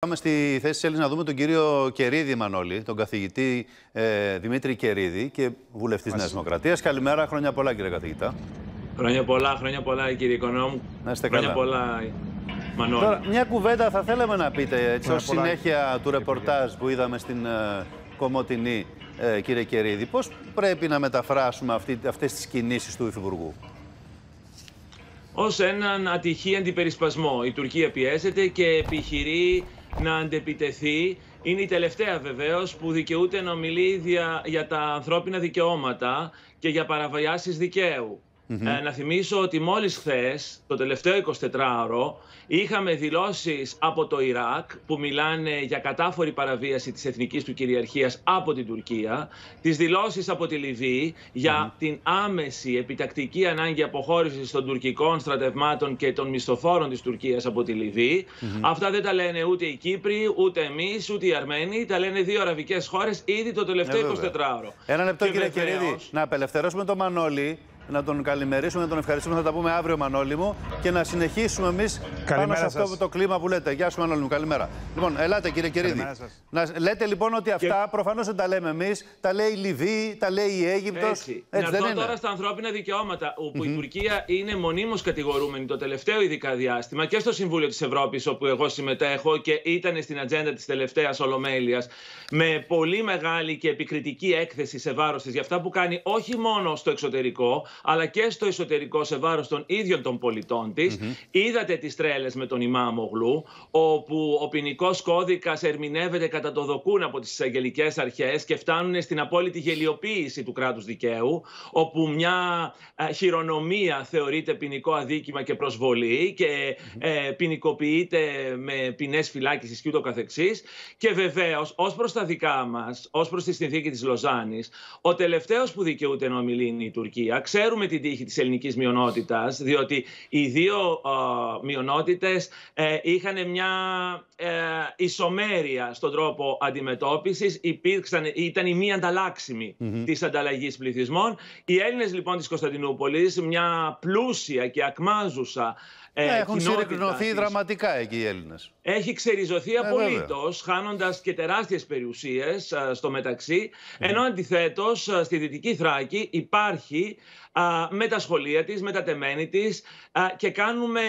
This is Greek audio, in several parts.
Πάμε στη θέση της να δούμε τον κύριο Κερίδη Μανώλη, τον καθηγητή ε, Δημήτρη Κερίδη και βουλευτής Νέας Δημοκρατίας. Καλημέρα, χρόνια πολλά κύριε καθηγητά. Χρόνια πολλά, χρόνια πολλά κύριε Οικονόμου. Να είστε χρόνια πολλά Μανώλη. Τώρα, μια κουβέντα θα θέλαμε να πείτε ε, έτσι, ως συνέχεια του ρεπορτάζ που είδαμε στην ε, Κομωτινή, ε, κύριε Κερίδη. Πώς πρέπει να μεταφράσουμε αυτή, αυτές τις κινήσεις του Υφυπουργού ως έναν ατυχή αντιπερισπασμό. Η Τουρκία πιέζεται και επιχειρεί να αντεπιτεθεί. Είναι η τελευταία βεβαίως που δικαιούται να μιλεί για τα ανθρώπινα δικαιώματα και για παραβιάσεις δικαίου mm να θυμίσω ότι μόλις χθες, το τελευταίο 24ωρο, είχαμε δηλώσεις από το Ιράκ που μιλάνε για κατάφορη παραβίαση της εθνικής του κυριαρχίας από την Τουρκία, τις δηλώσεις από τη Λιβύη για την άμεση επιτακτική ανάγκη αποχώρησης των τουρκικών στρατευμάτων και των μισθοφόρων της Τουρκίας από τη λιβυη Αυτά δεν τα λένε ούτε οι Κύπροι, ούτε εμείς, ούτε οι Αρμένοι, τα λένε δύο αραβικές χώρες ήδη το τελευταίο 24ωρο. Ε, Ένα λεπτό και κύριε να απελευθερώσουμε τον Μανώλη να τον καλημερίσουμε, να τον ευχαριστούμε. Θα τα πούμε αύριο, Μανώλη μου, και να συνεχίσουμε εμείς πάνω σε αυτό σας. το κλίμα που λέτε. Γεια σου, Μανώλη μου, καλημέρα. Λοιπόν, ελάτε, κύριε Κυρίδη. Να λέτε λοιπόν ότι αυτά και... προφανώς δεν τα λέμε εμείς, τα λέει η Λιβύη, τα λέει η Αίγυπτος. Έτσι. Έτσι, να δεν είναι. τώρα στα ανθρώπινα δικαιώματα, όπου mm -hmm. η Τουρκία είναι μονίμως κατηγορούμενη το τελευταίο ειδικά διάστημα και στο Συμβούλιο της Ευρώπης, όπου εγώ συμμετέχω και ήταν στην ατζέντα της τελευταίας Ολομέλειας, με πολύ μεγάλη και επικριτική έκθεση σε βάρος της για αυτά που κάνει όχι μόνο στο εξωτερικό, αλλά και στο εσωτερικό σε βάρος των ίδιων των πολιτών της. Είδατε τις τρέλες με τον Ιμάμογλου, όπου ο ποινικός κώδικας ερμηνεύεται κατά το δοκούν από τις εισαγγελικές αρχές και φτάνουν στην απόλυτη γελιοποίηση του κράτους δικαίου, όπου μια ε, χειρονομία θεωρείται ποινικό αδίκημα και προσβολή και ε, ποινικοποιείται με ποινές φυλάκισης κ.ο.κ. Και βεβαίως, ως προς τα δικά μας, ως προς τη συνθήκη της Λοζάνης, ο τελευταίος που δικαιούται να ομιλεί η Τουρκία. Ξέρω ξέρουμε την τύχη της ελληνικής μειονότητας, διότι οι δύο ε, μειονότητες είχαν μια ε, ισομέρεια στον τρόπο αντιμετώπισης, υπήρξαν, ήταν η μη ανταλλάξιμη mm-hmm. της ανταλλαγής πληθυσμών. Οι Έλληνες λοιπόν της Κωνσταντινούπολης, μια πλούσια και ακμάζουσα ε, ναι, Έχουν συρρυκνωθεί δραματικά εκεί οι Έλληνες έχει ξεριζωθεί ε, απολύτως, χάνοντας και τεράστιες περιουσίες στο μεταξύ. Ναι. Ενώ αντιθέτως στη Δυτική Θράκη υπάρχει με τα σχολεία της, με τα τεμένη της και κάνουμε.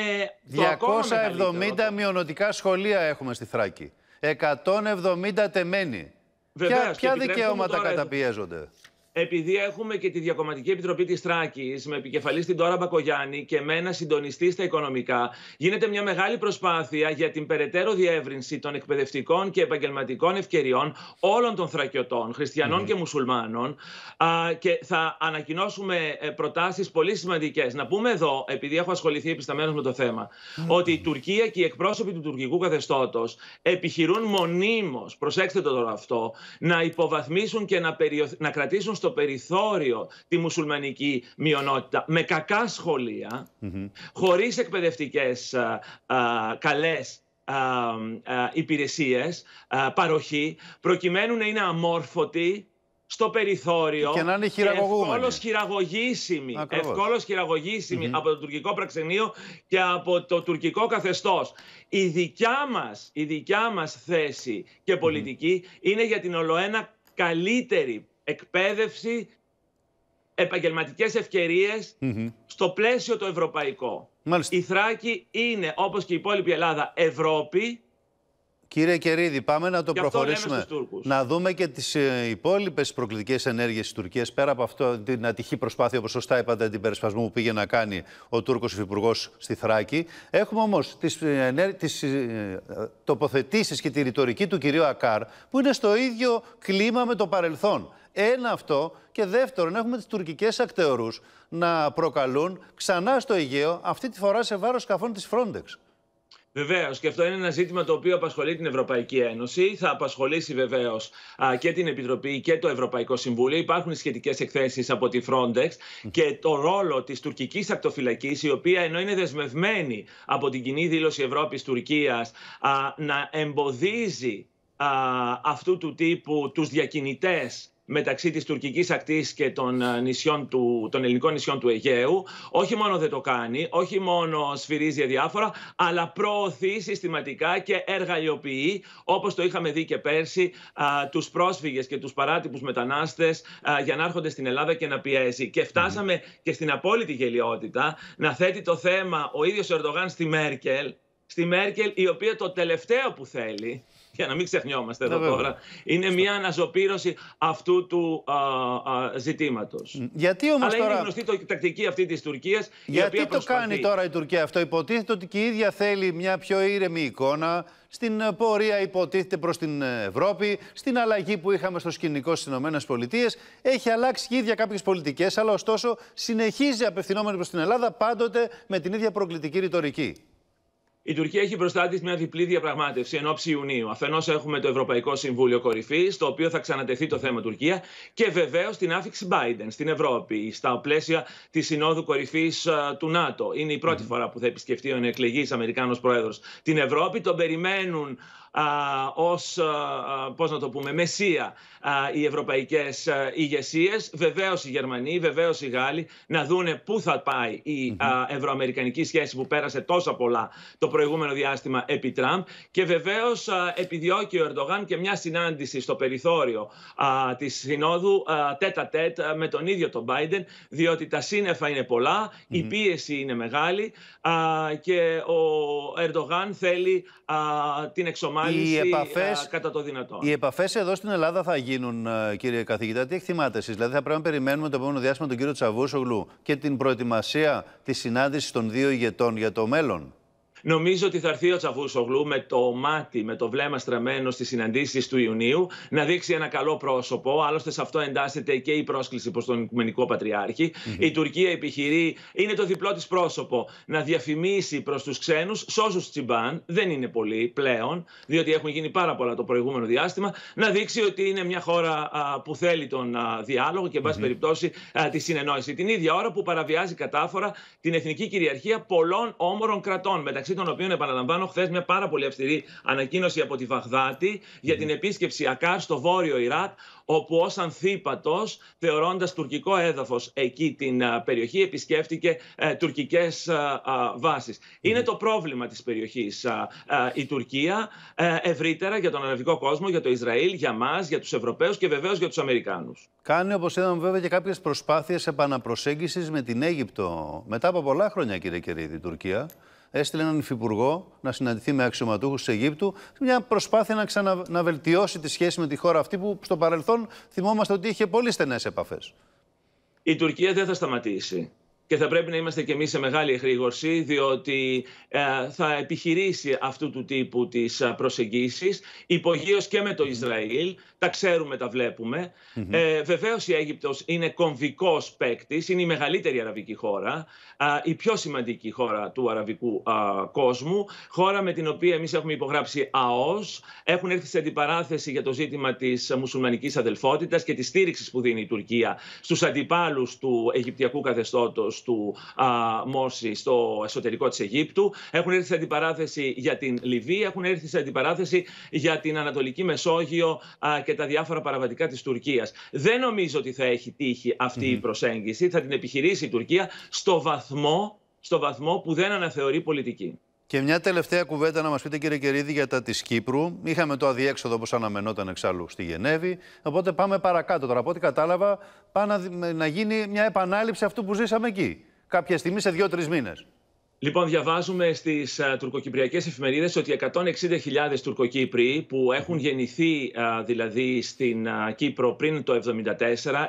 270 μειονοτικά σχολεία έχουμε στη Θράκη. 170 τεμένη. ποια, δικαιώματα καταπιέζονται επειδή έχουμε και τη Διακομματική Επιτροπή της Τράκης, με επικεφαλής στην Τώρα Μπακογιάννη και με ένα συντονιστή στα οικονομικά, γίνεται μια μεγάλη προσπάθεια για την περαιτέρω διεύρυνση των εκπαιδευτικών και επαγγελματικών ευκαιριών όλων των Θρακιωτών, χριστιανών ναι. και μουσουλμάνων. και θα ανακοινώσουμε ε, προτάσεις πολύ σημαντικές. Να πούμε εδώ, επειδή έχω ασχοληθεί επισταμένω με το θέμα, ναι. ότι η Τουρκία και οι εκπρόσωποι του τουρκικού καθεστώτος επιχειρούν μονίμως, προσέξτε το τώρα αυτό, να υποβαθμίσουν και να, περιοθ... να κρατήσουν στο περιθώριο τη μουσουλμανική μειονότητα με κακά σχολεία, χωρίς εκπαιδευτικές ε, ε, καλές ε, υπηρεσίες, παροχή, προκειμένου να είναι αμόρφωτοι στο περιθώριο και να είναι χειραγωγούμενοι. Ευκόλως χειραγωγήσιμοι, από το τουρκικό πραξενείο και από το τουρκικό καθεστώς. Η δικιά μας, η δικιά μας θέση και πολιτικη είναι για την ολοένα καλύτερη εκπαίδευση, επαγγελματικές στο πλαίσιο το ευρωπαϊκό. Μάλιστα. Η Θράκη είναι, όπως και η υπόλοιπη Ελλάδα, Ευρώπη. Κύριε Κερίδη, πάμε να το προχωρήσουμε. Να δούμε και τις ε, υπόλοιπες προκλητικές ενέργειες της Τουρκίας, πέρα από αυτό την ατυχή προσπάθεια, όπως σωστά είπατε, την περισπασμού που πήγε να κάνει ο Τούρκος υφυπουργός στη Θράκη. Έχουμε όμως τις, ε, τις ε, τοποθετήσεις και τη ρητορική του κυρίου Ακάρ, που είναι στο ίδιο κλίμα με το παρελθόν. Ένα αυτό. Και δεύτερον, έχουμε τις τουρκικές ακτεωρούς να προκαλούν ξανά στο Αιγαίο, αυτή τη φορά σε βάρος σκαφών της Frontex. Βεβαίως, και αυτό είναι ένα ζήτημα το οποίο απασχολεί την Ευρωπαϊκή Ένωση. Θα απασχολήσει βεβαίως και την Επιτροπή και το Ευρωπαϊκό Συμβούλιο. Υπάρχουν σχετικές εκθέσεις από τη Frontex και το ρόλο της τουρκικής ακτοφυλακής, η οποία ενώ είναι δεσμευμένη από την κοινή δήλωση Ευρώπη-Τουρκία να εμποδίζει αυτού του τύπου τους διακινητές μεταξύ της τουρκικής ακτής και των, ε, νησιών του, των ελληνικών νησιών του Αιγαίου. Όχι μόνο δεν το κάνει, όχι μόνο σφυρίζει διάφορα, αλλά προωθεί συστηματικά και εργαλειοποιεί, όπως το είχαμε δει και πέρσι, α, τους πρόσφυγες και τους παράτυπους μετανάστες για να έρχονται στην Ελλάδα και να πιέζει. Και φτάσαμε και στην απόλυτη γελιότητα να θέτει το θέμα ο ίδιος ο Ερντογάν στη Μέρκελ, στη Μέρκελ η οποία το τελευταίο που θέλει για να μην ξεχνιόμαστε εδώ πέρα. Ναι, τώρα, είναι μια αναζωπήρωση αυτού του α, ζητήματος. Γιατί όμως Αλλά τώρα... είναι γνωστή το, τακτική αυτή της Τουρκίας. Γιατί η οποία προσπαθεί... το κάνει τώρα η Τουρκία αυτό. Υποτίθεται ότι και η ίδια θέλει μια πιο ήρεμη εικόνα στην ε, πορεία υποτίθεται προς την ε, Ευρώπη, στην αλλαγή που είχαμε στο σκηνικό στις Ηνωμένες Πολιτείες. Έχει αλλάξει και η ίδια κάποιες πολιτικές, αλλά ωστόσο συνεχίζει απευθυνόμενη προς την Ελλάδα πάντοτε με την ίδια προκλητική ρητορική. Η Τουρκία έχει μπροστά της μια διπλή διαπραγμάτευση εν ώψη Ιουνίου. Αφενός, έχουμε το Ευρωπαϊκό Συμβούλιο Κορυφής, στο οποίο θα ξανατεθεί το θέμα Τουρκία και βεβαίως την άφηξη Biden στην Ευρώπη, στα πλαίσια της Συνόδου Κορυφής ε, του ΝΑΤΟ. Είναι η πρώτη φορά που θα επισκεφτεί ο ενεκλεγή Αμερικάνος Πρόεδρος την Ευρώπη. Τον περιμένουν ως, πώς να το πούμε, μεσία οι ευρωπαϊκές ηγεσίες, βεβαίως οι Γερμανοί, βεβαίως οι Γάλλοι, να δούνε πού θα πάει η ευρωαμερικανική σχέση που πέρασε τόσα πολλά το προηγούμενο διάστημα επί Τραμπ και βεβαίως επιδιώκει ο Ερντογάν και μια συνάντηση στο περιθώριο της Συνόδου τέτα τέτ με τον ίδιο τον Biden, διότι τα σύννεφα είναι πολλά, η πίεση είναι μεγάλη και ο Ερντογάν θέλει την εξομάλυνση οι επαφές, κατά το δυνατόν. Οι επαφές εδώ στην Ελλάδα θα γίνουν, ε, κύριε καθηγητά. Τι εκτιμάτε εσείς, Δηλαδή, θα πρέπει να περιμένουμε το επόμενο διάστημα τον κύριο Τσαβούσογλου και την προετοιμασία της συνάντησης των δύο ηγετών για το μέλλον. Νομίζω ότι θα έρθει ο Τσαβούσογλου με το μάτι, με το βλέμμα στραμμένο στις συναντήσεις του Ιουνίου, να δείξει ένα καλό πρόσωπο. Άλλωστε, σε αυτό εντάσσεται και η πρόσκληση προς τον Οικουμενικό Η Τουρκία επιχειρεί, είναι το διπλό της πρόσωπο, να διαφημίσει προς τους ξένους, σώσους τσιμπάν, δεν είναι πολλοί πλέον, διότι έχουν γίνει πάρα πολλά το προηγούμενο διάστημα, να δείξει ότι είναι μια χώρα που θέλει τον α, διάλογο και, εν mm mm-hmm. περιπτώσει, τη συνεννόηση. Την ίδια ώρα που παραβιάζει κατάφορα την εθνική κυριαρχία πολλών όμορων κρατών μεταξύ μεταξύ των οποίων, επαναλαμβάνω, χθες μια πάρα πολύ αυστηρή ανακοίνωση από τη Βαγδάτη για την επίσκεψη ΑΚΑΡ στο βόρειο Ιράκ, όπου ως ανθύπατος, θεωρώντας τουρκικό έδαφος εκεί την ε, περιοχή, επισκέφτηκε ε, τουρκικές ε, βάσει. Είναι το πρόβλημα της περιοχής η Τουρκία ευρύτερα για τον αραβικό κόσμο, για το Ισραήλ, για μας, για τους Ευρωπαίους και βεβαίως για τους Αμερικάνους. Κάνει, όπως είδαμε, βέβαια και κάποιες προσπάθειες επαναπροσέγγισης με την Αίγυπτο μετά από πολλά χρόνια, κύριε Κερίδη, η Τουρκία έστειλε έναν υφυπουργό να συναντηθεί με αξιωματούχους της Αιγύπτου. Μια προσπάθεια να ξαναβελτιώσει τη σχέση με τη χώρα αυτή που στο παρελθόν θυμόμαστε ότι είχε πολύ στενές επαφές. Η Τουρκία δεν θα σταματήσει και θα πρέπει να είμαστε και εμείς σε μεγάλη εγρήγορση διότι ε, θα επιχειρήσει αυτού του τύπου τις ε, προσεγγίσεις υπογείως και με το Ισραήλ, τα ξέρουμε, τα βλέπουμε. Ε, βεβαίως η Αίγυπτος είναι κομβικός παίκτης, είναι η μεγαλύτερη αραβική χώρα, η πιο σημαντική χώρα του αραβικού κόσμου, χώρα με την οποία εμείς έχουμε υπογράψει ΑΟΣ, έχουν έρθει σε αντιπαράθεση για το ζήτημα της μουσουλμανικής αδελφότητας και της στήριξης που δίνει η Τουρκία στους αντιπάλους του Αιγυπτιακού καθεστώτος του α, στο εσωτερικό της Αιγύπτου. Έχουν έρθει σε αντιπαράθεση για την Λιβύη, έχουν έρθει σε αντιπαράθεση για την Ανατολική Μεσόγειο και τα διάφορα παραβατικά της Τουρκίας. Δεν νομίζω ότι θα έχει τύχει η προσέγγιση. Θα την επιχειρήσει η Τουρκία στο βαθμό, στο βαθμό που δεν αναθεωρεί πολιτική. Και μια τελευταία κουβέντα να μας πείτε, κύριε Κερίδη, για τα της Κύπρου. Είχαμε το αδιέξοδο όπω αναμενόταν εξάλλου στη Γενέβη. Οπότε πάμε παρακάτω τώρα. Από ό,τι κατάλαβα, πάει να, να γίνει μια επανάληψη αυτού που ζήσαμε εκεί. Κάποια στιγμή σε δύο-τρει μήνες. Λοιπόν, διαβάζουμε στις ε, τουρκοκυπριακές εφημερίδες ότι 160.000 Τουρκοκύπροι που έχουν γεννηθεί ε, δηλαδή στην ε, Κύπρο πριν το 1974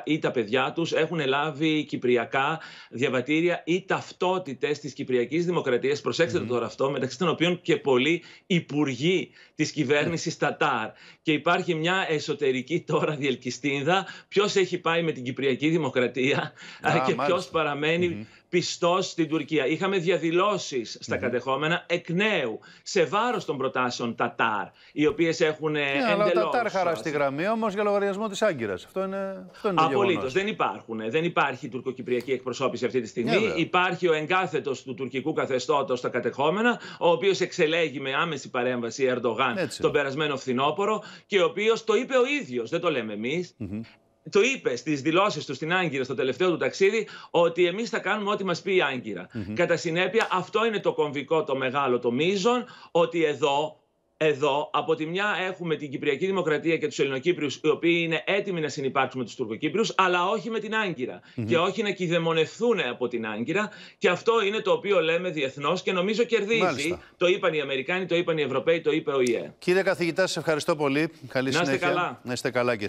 ή τα παιδιά τους έχουν λάβει κυπριακά διαβατήρια ή ταυτότητες της Κυπριακής Δημοκρατίας. Προσέξτε το mm-hmm. τώρα αυτό, μεταξύ των οποίων και πολλοί υπουργοί της κυβέρνησης ναι. Τατάρ. Και υπάρχει μια εσωτερική τώρα διελκυστίνδα ποιος έχει πάει με την Κυπριακή Δημοκρατία yeah, και ποιος παραμενει πιστός στην Τουρκία. Είχαμε διαδηλώσεις στα κατεχόμενα εκ νέου σε βάρος των προτάσεων Τατάρ, οι οποίες έχουν ναι, yeah, εντελώ. Αλλά Τατάρ χαρά στη γραμμή όμως για λογαριασμό της Άγκυρας. Αυτό είναι, αυτό είναι Απολύτω. Δεν υπάρχουν. Ε, δεν υπάρχει τουρκοκυπριακή εκπροσώπηση αυτή τη ναι, στιγμή. υπάρχει ο εγκάθετος του τουρκικού καθεστώτος στα κατεχόμενα, ο οποίος εξελέγει με άμεση παρέμβαση Ερντογάν τον περασμένο φθινόπωρο και ο οποίος το είπε ο ίδιος, δεν το λέμε το είπε στις δηλώσεις του στην Άγκυρα στο τελευταίο του ταξίδι ότι εμείς θα κάνουμε ό,τι μας πει η αγκυρα mm Κατά συνέπεια, αυτό είναι το κομβικό, το μεγάλο, το μείζον, ότι εδώ εδώ, από τη μια έχουμε την Κυπριακή Δημοκρατία και τους Ελληνοκύπριους, οι οποίοι είναι έτοιμοι να συνεπάρξουν με τους Τουρκοκύπριους, αλλά όχι με την αγκυρα Και όχι να κυδαιμονευθούν από την Άγκυρα. Και αυτό είναι το οποίο λέμε διεθνώς και νομίζω κερδίζει. Το είπαν οι Αμερικάνοι, το είπαν οι Ευρωπαίοι, το είπε ο ΙΕ. Κύριε καθηγητά, σας ευχαριστώ πολύ. Καλή να είστε Καλά. Να καλά κι